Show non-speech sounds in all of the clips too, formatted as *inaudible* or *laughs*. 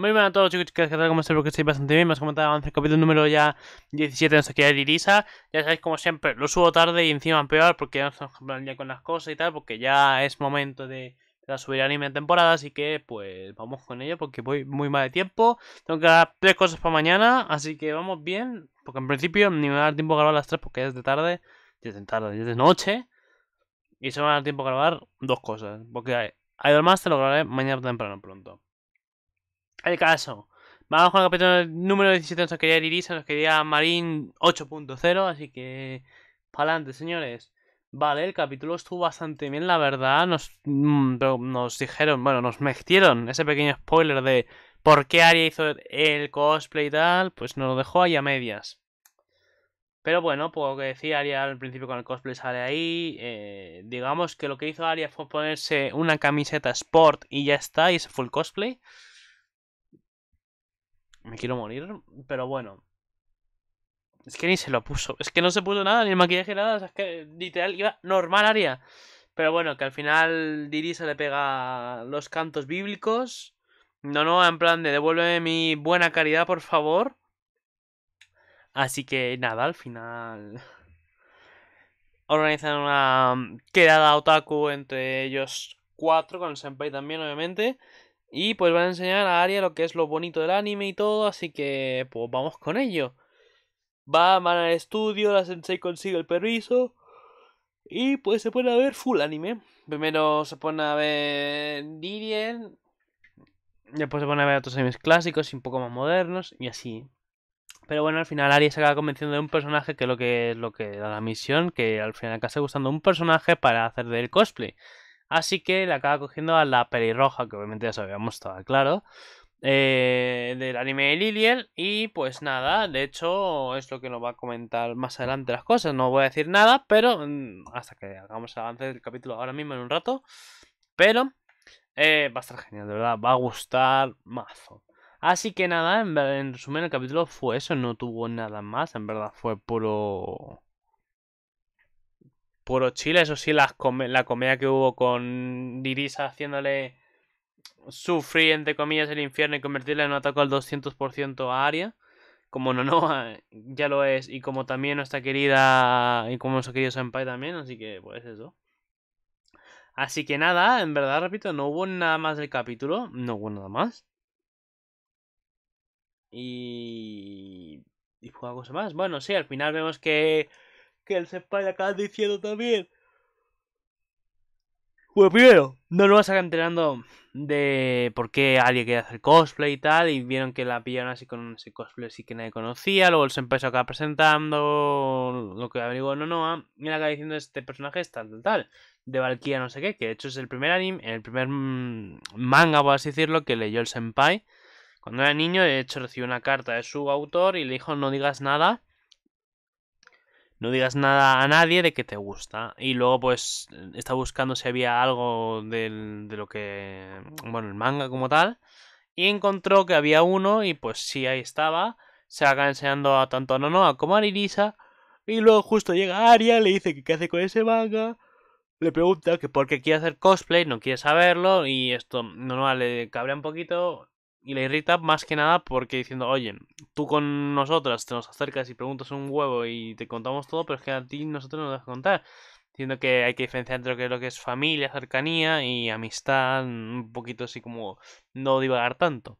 Muy buenas a todos chicos, ¿qué tal? ¿Cómo estáis? porque porque estáis bastante bien. Me has comentado avance el capítulo número ya 17 de nuestra de Irisa. Ya sabéis, como siempre, lo subo tarde y encima peor porque ya ya con las cosas y tal, porque ya es momento de subir anime de temporada, así que pues vamos con ello porque voy muy mal de tiempo. Tengo que grabar tres cosas para mañana, así que vamos bien, porque en principio ni me va a dar tiempo a grabar las tres porque es de tarde, es de tarde, de noche. Y se me va a dar tiempo a grabar dos cosas, porque hay, hay más, te lo grabaré mañana temprano pronto. El caso. Vamos con el capítulo número 17. Nos quería Irisa, nos quería Marín 8.0. Así que. Pa'lante, señores. Vale, el capítulo estuvo bastante bien, la verdad. Nos, mm, nos dijeron, bueno, nos metieron ese pequeño spoiler de por qué Aria hizo el cosplay y tal. Pues nos lo dejó ahí a medias. Pero bueno, pues que decía Aria al principio con el cosplay sale ahí. Eh, digamos que lo que hizo Aria fue ponerse una camiseta sport y ya está, y ese fue cosplay. Me quiero morir, pero bueno. Es que ni se lo puso. Es que no se puso nada, ni el maquillaje, nada. es que literal iba normal área. Pero bueno, que al final Diri se le pega los cantos bíblicos. No, no, en plan de devuélveme mi buena caridad, por favor. Así que nada, al final *laughs* organizan una quedada otaku entre ellos cuatro, con el senpai también, obviamente. Y pues van a enseñar a Aria lo que es lo bonito del anime y todo, así que pues vamos con ello. Va, van al estudio, la sensei consigue el permiso y pues se pone a ver full anime. Primero se pone a ver Dirien, después se pone a ver otros animes clásicos y un poco más modernos y así. Pero bueno, al final Aria se acaba convenciendo de un personaje que es lo que es lo que da la misión, que al final acaba gustando un personaje para hacer del cosplay. Así que le acaba cogiendo a la pelirroja, que obviamente ya sabíamos, estaba claro. Eh, del anime de Liliel. Y pues nada, de hecho, es lo que nos va a comentar más adelante las cosas. No voy a decir nada, pero mm, hasta que hagamos el avance del capítulo ahora mismo en un rato. Pero eh, va a estar genial, de verdad, va a gustar mazo. Así que nada, en resumen, el capítulo fue eso, no tuvo nada más. En verdad, fue puro puro chile. Eso sí, la comedia que hubo con Dirisa haciéndole sufrir, entre comillas, el infierno y convertirla en un ataque al 200% a Aria. Como no, no. Eh, ya lo es, y como también nuestra querida, y como nuestro en Pai también, así que pues eso. Así que nada, en verdad, repito, no hubo nada más del capítulo, no hubo nada más. Y... Y fue algo más. Bueno, sí, al final vemos que que el senpai acaba diciendo también. Bueno, pues primero, no lo vas a enterando de por qué alguien quiere hacer cosplay y tal. Y vieron que la pillaron así con ese cosplay así que nadie conocía. Luego el senpai se acaba presentando. Lo que averiguó Nonoa. Ah, y mira acaba diciendo este personaje es tal, tal, tal. De Valkyria no sé qué. Que de hecho es el primer anime, el primer mm, manga, por así decirlo, que leyó el senpai. Cuando era niño, de hecho, recibió una carta de su autor y le dijo no digas nada no digas nada a nadie de que te gusta. Y luego, pues, está buscando si había algo de lo que. Bueno, el manga como tal. Y encontró que había uno, y pues sí, ahí estaba. Se acaba enseñando a tanto a Nonoa como a Irisa Y luego justo llega Aria, le dice que qué hace con ese manga. Le pregunta que por qué quiere hacer cosplay, no quiere saberlo. Y esto, Nonoa le cabrea un poquito. Y le irrita más que nada porque diciendo, oye, tú con nosotras te nos acercas y preguntas un huevo y te contamos todo, pero es que a ti nosotros no nos dejas contar. Diciendo que hay que diferenciar entre lo que, lo que es familia, cercanía y amistad, un poquito así como no divagar tanto.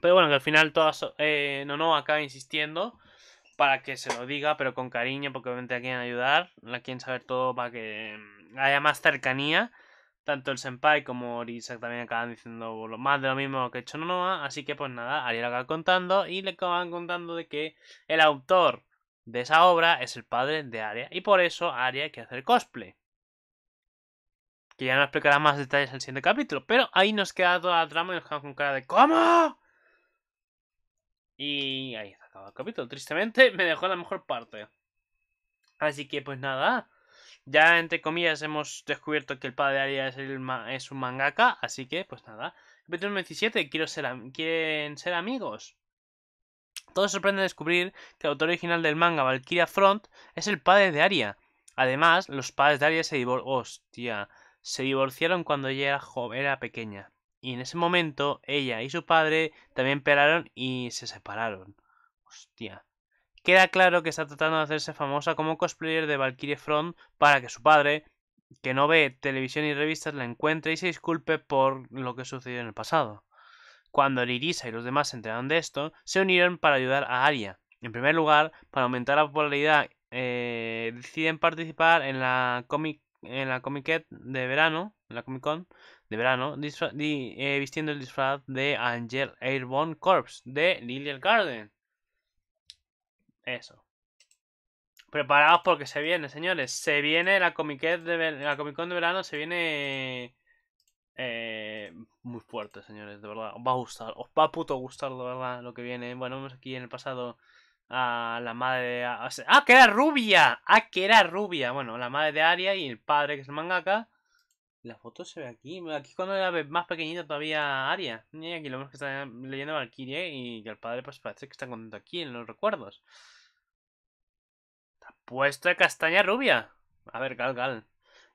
Pero bueno, que al final todas, eh, no, no, acaba insistiendo para que se lo diga, pero con cariño, porque obviamente la quieren ayudar, la quieren saber todo para que haya más cercanía tanto el senpai como Orisak también acaban diciendo más de lo mismo que hecho Chononoa, así que pues nada, Ariel acaba contando y le acaban contando de que el autor de esa obra es el padre de Aria y por eso Aria quiere hacer cosplay. Que ya no explicará más detalles en el siguiente capítulo, pero ahí nos queda toda la trama y nos quedamos con cara de ¿Cómo? Y ahí se el capítulo. Tristemente *laughs* me dejó la mejor parte. Así que pues nada, ya, entre comillas, hemos descubierto que el padre de Aria es, un mangaka, así que, pues nada. Capítulo 17, quiero ser ¿quieren ser amigos? Todo sorprende descubrir que el autor original del manga, Valkyria Front, es el padre de Aria. Además, los padres de Aria se, se divorciaron cuando ella era, joven, era pequeña. Y en ese momento, ella y su padre también pelearon y se separaron. Hostia queda claro que está tratando de hacerse famosa como cosplayer de Valkyrie Front para que su padre, que no ve televisión y revistas, la encuentre y se disculpe por lo que sucedió en el pasado. Cuando Lirisa y los demás se enteraron de esto, se unieron para ayudar a Aria. En primer lugar, para aumentar la popularidad, eh, deciden participar en la comic en la Comiquet de verano, en la Comic Con de verano, eh, vistiendo el disfraz de Angel Airborne Corps de Lily Garden. Eso. Preparados porque se viene, señores. Se viene la Comic, de la Comic Con de verano, se viene eh, muy fuerte, señores, de verdad. Os va a gustar, os va a puto gustar, de verdad, lo que viene. Bueno, vemos aquí en el pasado a la madre de... ¡Ah, que era rubia! ¡Ah, que era rubia! Bueno, la madre de Aria y el padre, que es el mangaka. La foto se ve aquí. Aquí cuando era más pequeñita todavía Aria. Y aquí lo vemos que está leyendo Valkyrie y que el padre pues, parece que está contento aquí en los recuerdos. Puesto de castaña rubia. A ver, Gal Gal.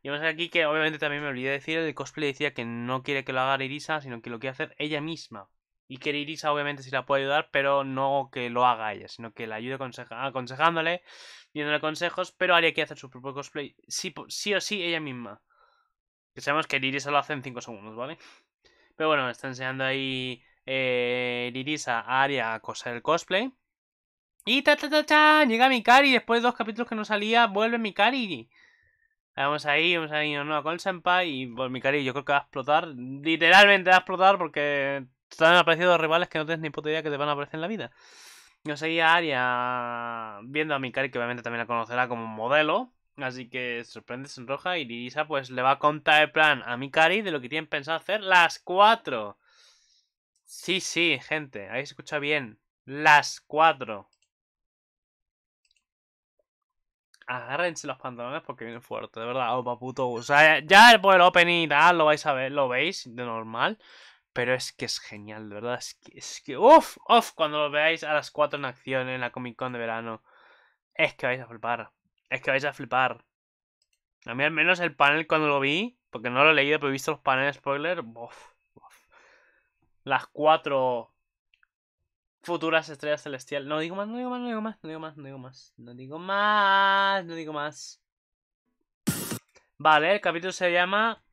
Y ver aquí que obviamente también me olvidé de decir, el cosplay decía que no quiere que lo haga Irisa, sino que lo quiere hacer ella misma. Y que Irisa obviamente sí la puede ayudar, pero no que lo haga ella, sino que la ayude aconsejándole, dándole consejos, pero haría que hacer su propio cosplay sí, sí o sí ella misma. Que sabemos que Irisa lo hace en 5 segundos, ¿vale? Pero bueno, está enseñando ahí eh, Irisa a Aria a coser el cosplay. Y ta ta ta ta, llega Mikari, después de dos capítulos que no salía, vuelve Mikari. Vamos ahí, vamos ahí, no, no, con el senpai y pues Mikari yo creo que va a explotar, literalmente va a explotar porque te han aparecido rivales que no tienes ni puta idea que te van a aparecer en la vida. Yo seguía Aria viendo a Mikari que obviamente también la conocerá como modelo, así que sorprende, se enroja y Lisa pues le va a contar el plan a Mikari de lo que tienen pensado hacer las cuatro. Sí, sí, gente, ahí se escucha bien, las cuatro agárrense los pantalones porque viene fuerte, de verdad, opa oh, puto. O sea, ya el el opening y tal lo vais a ver, lo veis de normal. Pero es que es genial, de verdad. Es que, es que, uff, uff, cuando lo veáis a las 4 en acción en la Comic Con de verano. Es que vais a flipar. Es que vais a flipar. A mí al menos el panel cuando lo vi, porque no lo he leído, pero he visto los paneles spoiler. Uf, uf. Las cuatro futuras estrellas celestiales. No digo más, no digo más, no digo más, no digo más, no digo más, no digo más, Vale, el capítulo se llama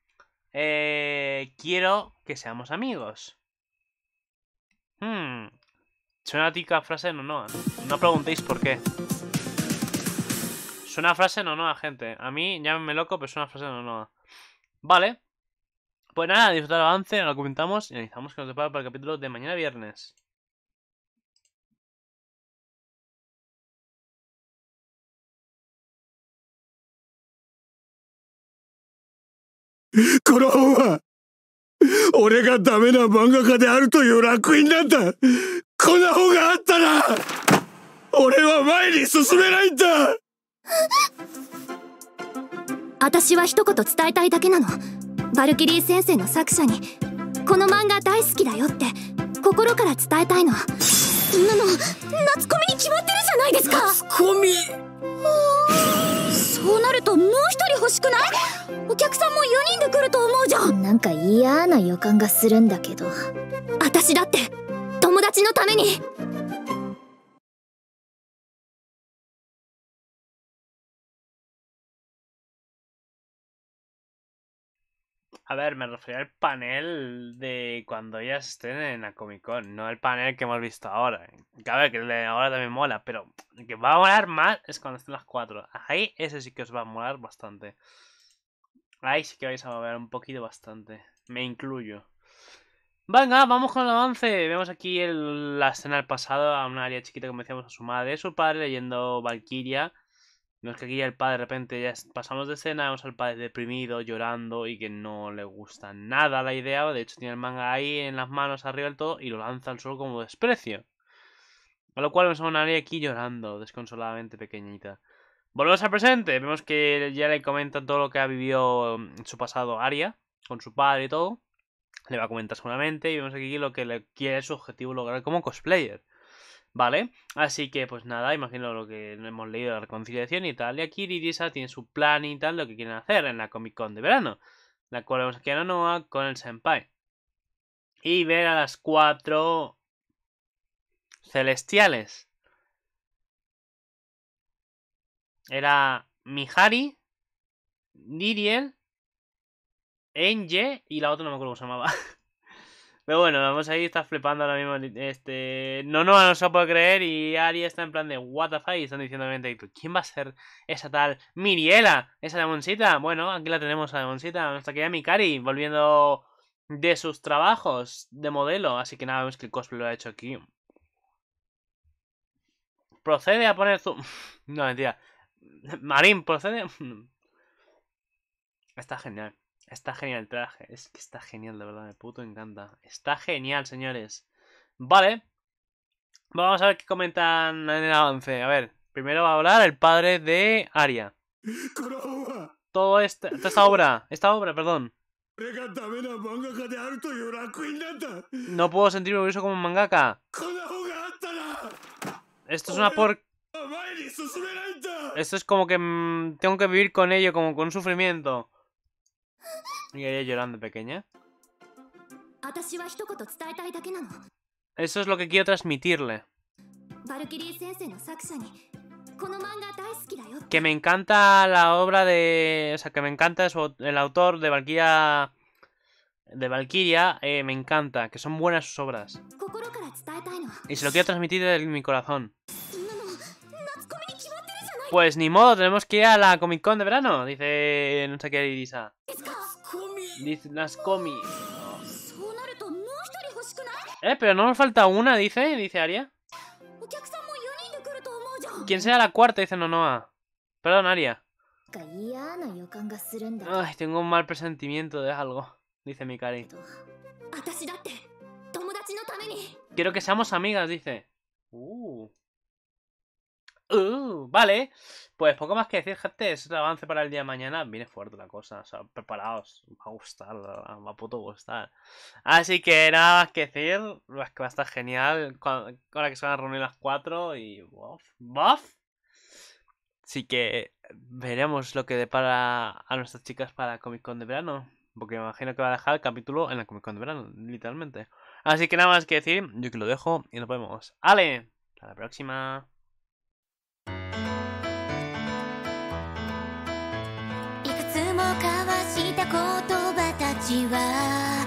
eh, Quiero que seamos amigos. Hmm. Suena tica frase no no. No preguntéis por qué. Suena a frase no no, gente. A mí llámenme loco, pero es una frase no no. Vale. Pues nada, disfrutar el avance, lo comentamos y analizamos que nos depara para el capítulo de mañana viernes. この本は、俺がダメな漫画家であるという楽印なんだこんな本があったら俺は前に進めないんだ私は一言伝えたいだけなの。バルキリー先生の作者に、この漫画大好きだよって心から伝えたいの。そんなの、夏コミに決まってるじゃないですか夏コミそうなるともう一人欲しくないお客さんも4人で来ると思うじゃんなんか嫌な予感がするんだけど私だって友達のために A ver, me refería al panel de cuando ellas estén en la Comic Con, no el panel que hemos visto ahora. cabe que ahora también mola, pero el que va a molar más es cuando estén las cuatro. Ahí ese sí que os va a molar bastante. Ahí sí que vais a mover un poquito bastante. Me incluyo. Venga, vamos con el avance. Vemos aquí la escena del pasado a una área chiquita que decíamos, a su madre, su padre leyendo Valkyria no es que aquí ya el padre de repente ya pasamos de escena, vemos al padre deprimido, llorando y que no le gusta nada la idea. De hecho, tiene el manga ahí en las manos arriba del todo y lo lanza al suelo como desprecio. A lo cual vemos a una aria aquí llorando, desconsoladamente pequeñita. Volvemos al presente. Vemos que ya le comentan todo lo que ha vivido en mm, su pasado Aria, con su padre y todo. Le va a comentar seguramente. Y vemos aquí lo que le quiere su objetivo lograr como cosplayer. ¿vale? Así que, pues nada, imagino lo que hemos leído de la reconciliación y tal. Y aquí tiene su plan y tal, lo que quieren hacer en la Comic Con de verano, la cual vamos aquí a Noa con el Senpai. Y ver a las cuatro celestiales. Era Mihari, Niriel, Enje y la otra no me acuerdo cómo se llamaba. *laughs* Pero bueno, vamos ahí, está flipando ahora mismo. Este, no, no, no se puede creer. Y Ari está en plan de, what the fuck. Y están diciendo, ¿quién va a ser esa tal Miriela? ¿Esa demoncita? Bueno, aquí la tenemos a demoncita. Nuestra ya Mikari, volviendo de sus trabajos de modelo. Así que nada, vemos que el cosplay lo ha hecho aquí. Procede a poner su... *laughs* no, mentira. Marín, procede. *laughs* Está genial. Está genial el traje. Es que está genial, de verdad. Me puto encanta. Está genial, señores. Vale. Vamos a ver qué comentan en el avance. A ver, primero va a hablar el padre de Aria. *laughs* Todo esta, esta obra, esta obra, perdón. No puedo sentirme orgulloso como un mangaka. Esto es una por... Esto es como que mm, tengo que vivir con ello, como con un sufrimiento. ¿Y ella llorando pequeña? Eso es lo que quiero transmitirle. Que me encanta la obra de... O sea, que me encanta el autor de Valkyria... De Valkyria, eh, me encanta. Que son buenas sus obras. Y se lo quiero transmitir desde mi corazón. Pues ni modo, tenemos que ir a la Comic Con de verano, dice no sé qué Irisa. Dice las Eh, pero no nos falta una, dice, dice Aria. ¿Quién será la cuarta? Dice Nonoa. Perdón, Aria. Ay, tengo un mal presentimiento de algo, dice Mikari. Quiero que seamos amigas, dice. Uh, vale, pues poco más que decir, gente. Es un avance para el día de mañana. Viene fuerte la cosa. O sea, preparaos. va a gustar, va a puto gustar. Así que nada más que decir. Es que va a estar genial. Ahora que se van a reunir las cuatro y. ¡Buff! ¡Buff! Así que veremos lo que depara a nuestras chicas para Comic Con de verano. Porque me imagino que va a dejar el capítulo en la Comic Con de verano, literalmente. Así que nada más que decir, yo que lo dejo y nos vemos. ¡Ale! Hasta la próxima. じわ